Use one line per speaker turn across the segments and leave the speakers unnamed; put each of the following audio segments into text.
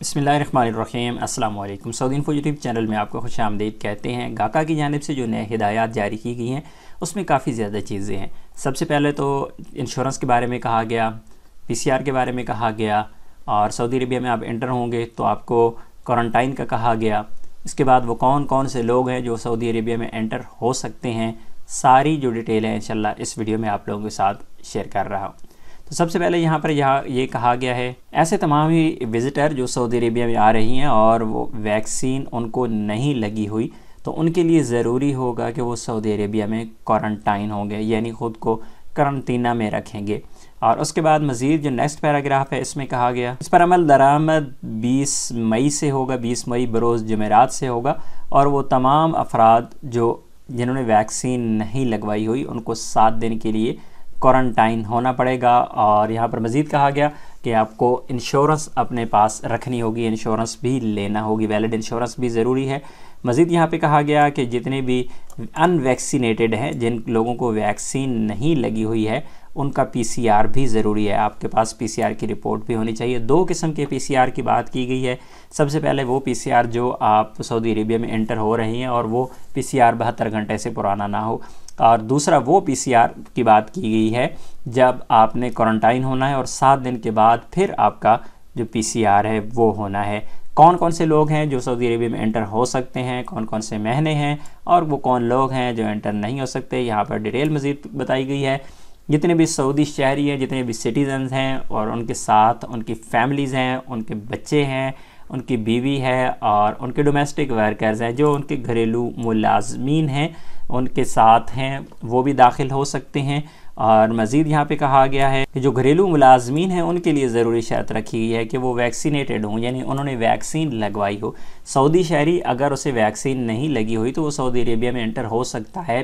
बसमीम अल्लाम Saud info YouTube channel में आपको खुश आमदीद कहते हैं गाका की जानब से जो नए हिदायत जारी की गई हैं उसमें काफ़ी ज़्यादा चीज़ें हैं सबसे पहले तो इंश्योरेंस के बारे में कहा गया आर के बारे में कहा गया और सऊदी अरबिया में आप इंटर होंगे तो आपको क्वारंटाइन का कहा गया इसके बाद वो कौन कौन से लोग हैं जो सऊदी अरबिया में एंटर हो सकते हैं सारी जो डिटेल है इनशाला इस वीडियो में आप लोगों के साथ शेयर कर रहा हूँ तो सबसे पहले यहाँ पर यह ये कहा गया है ऐसे तमाम ही विज़िटर जो सऊदी अरेबिया में आ रही हैं और वो वैक्सीन उनको नहीं लगी हुई तो उनके लिए ज़रूरी होगा कि वो सऊदी अरेबिया में क्वारंटाइन होंगे यानी ख़ुद को करंटीना में रखेंगे और उसके बाद मज़ीद जो नेक्स्ट पैराग्राफ है इसमें कहा गया इस पर अमल दरामद 20 मई से होगा 20 मई बरोज़ जमेरात से होगा और वो तमाम अफराद जो जिन्होंने वैक्सीन नहीं लगवाई हुई उनको सात दिन के लिए क्वारंटाइन होना पड़ेगा और यहाँ पर मज़ीद कहा गया कि आपको इंश्योरेंस अपने पास रखनी होगी इंश्योरेंस भी लेना होगी वैलिड इंश्योरेंस भी ज़रूरी है मज़ीद यहाँ पे कहा गया कि जितने भी अनवैक्सीनेटेड हैं जिन लोगों को वैक्सीन नहीं लगी हुई है उनका पीसीआर भी ज़रूरी है आपके पास पीसीआर की रिपोर्ट भी होनी चाहिए दो किस्म के पीसीआर की बात की गई है सबसे पहले वो पीसीआर जो आप सऊदी अरेबिया में एंटर हो रही हैं और वो पीसीआर सी बहत्तर घंटे से पुराना ना हो और दूसरा वो पीसीआर की बात की गई है जब आपने क्वारंटाइन होना है और सात दिन के बाद फिर आपका जो पीसीआर है वो होना है कौन कौन से लोग हैं जो सऊदी अरेबिया में एंटर हो सकते हैं कौन कौन से महीने हैं और वो कौन लोग हैं जो एंटर नहीं हो सकते यहाँ पर डिटेल मज़ीद बताई गई है जितने भी सऊदी शहरी हैं जितने भी सिटीज़न हैं और उनके साथ उनकी फैमिलीज़ हैं उनके बच्चे हैं उनकी बीवी है और उनके डोमेस्टिक वर्कर्स हैं जो उनके घरेलू मुलाजमीन हैं उनके साथ हैं वो भी दाखिल हो सकते हैं और मज़ीद यहाँ पर कहा गया है कि जो घरेलू मुलाजमीन हैं उनके लिए ज़रूरी शर्त रखी गई है कि वो वैक्सीनेटेड हों यानी उन्होंने वैक्सीन लगवाई हो सऊदी शहरी अगर उसे वैक्सीन नहीं लगी हुई तो वो सऊदी अरेबिया में एंटर हो सकता है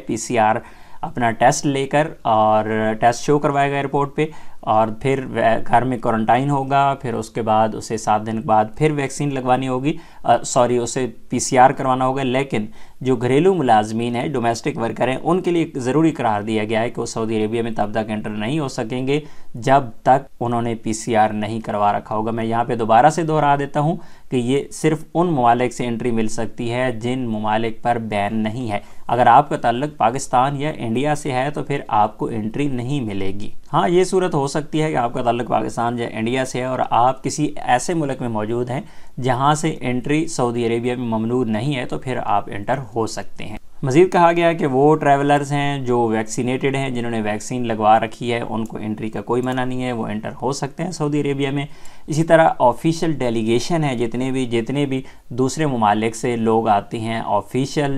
आर अपना टेस्ट लेकर और टेस्ट शो करवाएगा एयरपोर्ट पे और फिर घर में क्वारंटाइन होगा फिर उसके बाद उसे सात दिन के बाद फिर वैक्सीन लगवानी होगी सॉरी उसे पीसीआर करवाना होगा लेकिन जो घरेलू मुलाजमीन है डोमेस्टिक वर्कर हैं उनके लिए ज़रूरी करार दिया गया है कि वो सऊदी अरेबिया में तब तक एंटर नहीं हो सकेंगे जब तक उन्होंने पीसीआर नहीं करवा रखा होगा मैं यहाँ पे दोबारा से दोहरा देता हूँ कि ये सिर्फ उन ममालिक से एंट्री मिल सकती है जिन ममालिक पर बैन नहीं है अगर आपका तल्लक पाकिस्तान या इंडिया से है तो फिर आपको एंट्री नहीं मिलेगी हाँ ये सूरत हो सकती है कि आपका तल्लक पाकिस्तान या इंडिया से है और आप किसी ऐसे मुल्क में मौजूद हैं जहाँ से एंट्री सऊदी अरेबिया में ममनू नहीं है तो फिर आप इंटर हो सकते हैं मज़ीद कहा गया कि वो ट्रैवलर्स हैं जो वैक्सीनेटेड हैं जिन्होंने वैक्सीन लगवा रखी है उनको एंट्री का कोई मना नहीं है वो एंटर हो सकते हैं सऊदी अरेबिया में इसी तरह ऑफिशियल डेलीगेशन है जितने भी जितने भी दूसरे ममालिक से लोग आते हैं ऑफिशियल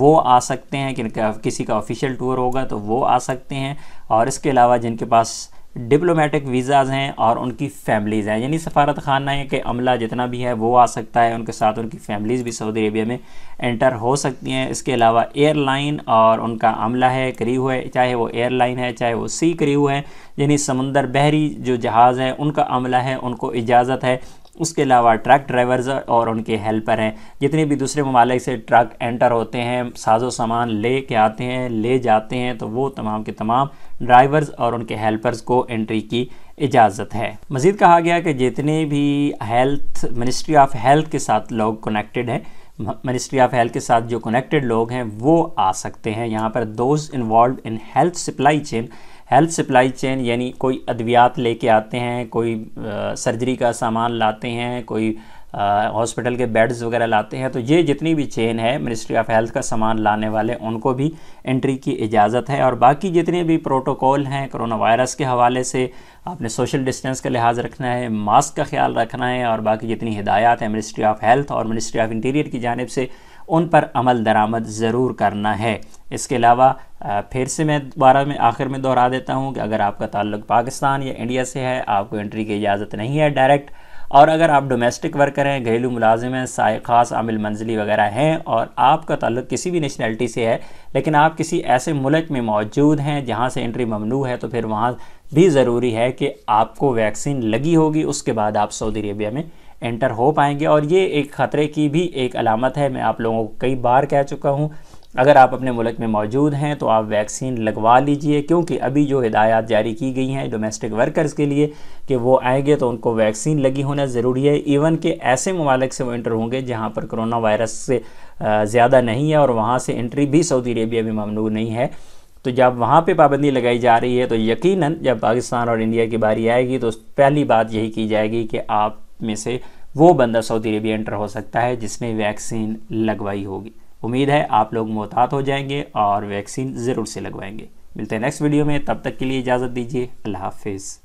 वो आ सकते हैं कि किसी का ऑफिशियल टूर होगा तो वो आ सकते हैं और इसके अलावा जिनके पास डिप्लोमेटिक वीज़ाज़ हैं और उनकी फ़ैमिलीज़ हैं यानी सफारत खाना है कि अमला जितना भी है वो आ सकता है उनके साथ उनकी फैमिलीज़ भी सऊदी अरबिया में एंटर हो सकती हैं इसके अलावा एयरलाइन और उनका अमला है करीब है चाहे वो एयरलाइन है चाहे वो सी करीब है यानी समंदर बहरी जो जहाज़ हैं उनका अमला है उनको इजाज़त है उसके अलावा ट्रक ड्राइवर्स और उनके हेल्पर हैं जितने भी दूसरे ममालिक से ट्रक एंटर होते हैं साजो सामान ले के आते हैं ले जाते हैं तो वो तमाम के तमाम ड्राइवर्स और उनके हेल्पर्स को एंट्री की इजाज़त है मज़ीद कहा गया कि जितने भी हेल्थ मिनिस्ट्री ऑफ हेल्थ के साथ लोग कनेक्टेड हैं मिनिस्ट्री ऑफ हेल्थ के साथ जो कनेक्टेड लोग हैं वो आ सकते हैं यहाँ पर those involve in health supply chain health supply chain यानी कोई अद्वियात लेके आते हैं कोई आ, सर्जरी का सामान लाते हैं कोई हॉस्पिटल के बेड्स वगैरह लाते हैं तो ये जितनी भी चेन है मिनिस्ट्री ऑफ हेल्थ का सामान लाने वाले उनको भी एंट्री की इजाज़त है और बाकी जितने भी प्रोटोकॉल हैं कोरोना वायरस के हवाले से आपने सोशल डिस्टेंस का लिहाज रखना है मास्क का ख्याल रखना है और बाकी जितनी हिदायत हैं मिनिस्ट्री ऑफ हेल्थ और मिनिस्ट्री ऑफ इंटीरियर की जानब से उन पर अमल दरामद ज़रूर करना है इसके अलावा फिर से मैं दोबारा में आखिर में दोहरा देता हूँ कि अगर आपका ताल्लुक पाकिस्तान या इंडिया से है आपको एंट्री की इजाज़त नहीं है डायरेक्ट और अगर आप डोमेस्टिक वर्कर हैं घरेलू मुलाजिम हैं साय खास आमिल मंजिली वगैरह हैं और आपका ताल्लुक किसी भी नेशनैलिटी से है लेकिन आप किसी ऐसे मुल्क में मौजूद हैं जहाँ से एंट्री ममनू है तो फिर वहाँ भी ज़रूरी है कि आपको वैक्सीन लगी होगी उसके बाद आप सऊदी अरेबिया में एंटर हो पाएंगे और ये एक ख़तरे की भी एक अलामत है मैं आप लोगों को कई बार कह चुका हूँ अगर आप अपने मुल्क में मौजूद हैं तो आप वैक्सीन लगवा लीजिए क्योंकि अभी जो हिदायत जारी की गई हैं डोमेस्टिक वर्कर्स के लिए कि वो आएंगे तो उनको वैक्सीन लगी होना ज़रूरी है इवन के ऐसे ममालिक से वो इंटर होंगे जहाँ पर करोना वायरस से ज़्यादा नहीं है और वहाँ से इंट्री भी सऊदी अरेबिया में ममनू नहीं है तो जब वहाँ पर पाबंदी लगाई जा रही है तो यकीन जब पाकिस्तान और इंडिया की बारी आएगी तो पहली बात यही की जाएगी कि आप में से वो बंदा सऊदी अरेबिया इंटर हो सकता है जिसने वैक्सीन लगवाई होगी उम्मीद है आप लोग मोहतात हो जाएंगे और वैक्सीन ज़रूर से लगवाएंगे मिलते हैं नेक्स्ट वीडियो में तब तक के लिए इजाज़त दीजिए अल्लाह हाफिज़